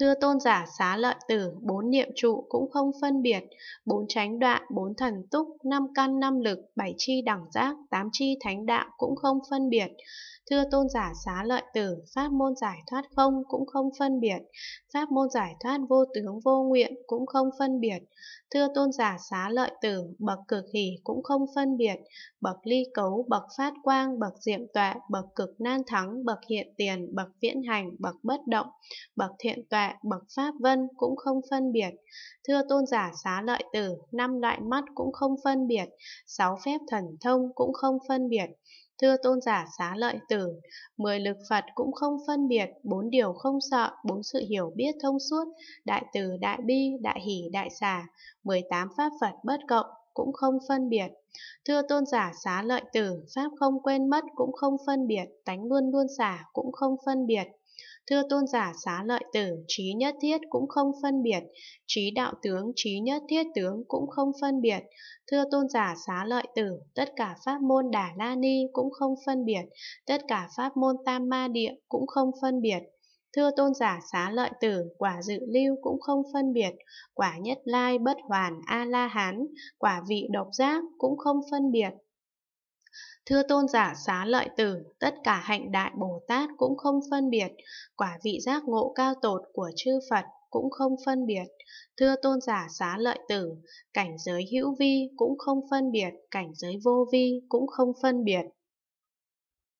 Thưa tôn giả xá lợi tử, bốn niệm trụ cũng không phân biệt, bốn tránh đoạn, bốn thần túc, năm căn năm lực, bảy chi đẳng giác, tám chi thánh đạo cũng không phân biệt. Thưa tôn giả xá lợi tử, pháp môn giải thoát không cũng không phân biệt, pháp môn giải thoát vô tướng vô nguyện cũng không phân biệt. Thưa tôn giả xá lợi tử, bậc cực hỷ cũng không phân biệt, bậc ly cấu, bậc phát quang, bậc diệm tọa, bậc cực nan thắng, bậc hiện tiền, bậc viễn hành, bậc bất động, bậc thiện tọa, bậc pháp vân cũng không phân biệt. Thưa tôn giả xá lợi tử, năm loại mắt cũng không phân biệt, sáu phép thần thông cũng không phân biệt. Thưa tôn giả xá lợi tử, mười lực Phật cũng không phân biệt, bốn điều không sợ, bốn sự hiểu biết thông suốt, đại từ, đại bi, đại hỷ, đại xả, mười tám pháp Phật bất cộng, cũng không phân biệt. Thưa tôn giả xá lợi tử, Pháp không quên mất cũng không phân biệt, tánh luôn luôn xả cũng không phân biệt. Thưa tôn giả xá lợi tử, trí nhất thiết cũng không phân biệt, trí đạo tướng, trí nhất thiết tướng cũng không phân biệt. Thưa tôn giả xá lợi tử, tất cả pháp môn đà la ni cũng không phân biệt, tất cả pháp môn tam ma địa cũng không phân biệt. Thưa tôn giả xá lợi tử, quả dự lưu cũng không phân biệt, quả nhất lai bất hoàn A-la-hán, quả vị độc giác cũng không phân biệt. Thưa tôn giả xá lợi tử, tất cả hạnh đại Bồ Tát cũng không phân biệt, quả vị giác ngộ cao tột của chư Phật cũng không phân biệt. Thưa tôn giả xá lợi tử, cảnh giới hữu vi cũng không phân biệt, cảnh giới vô vi cũng không phân biệt.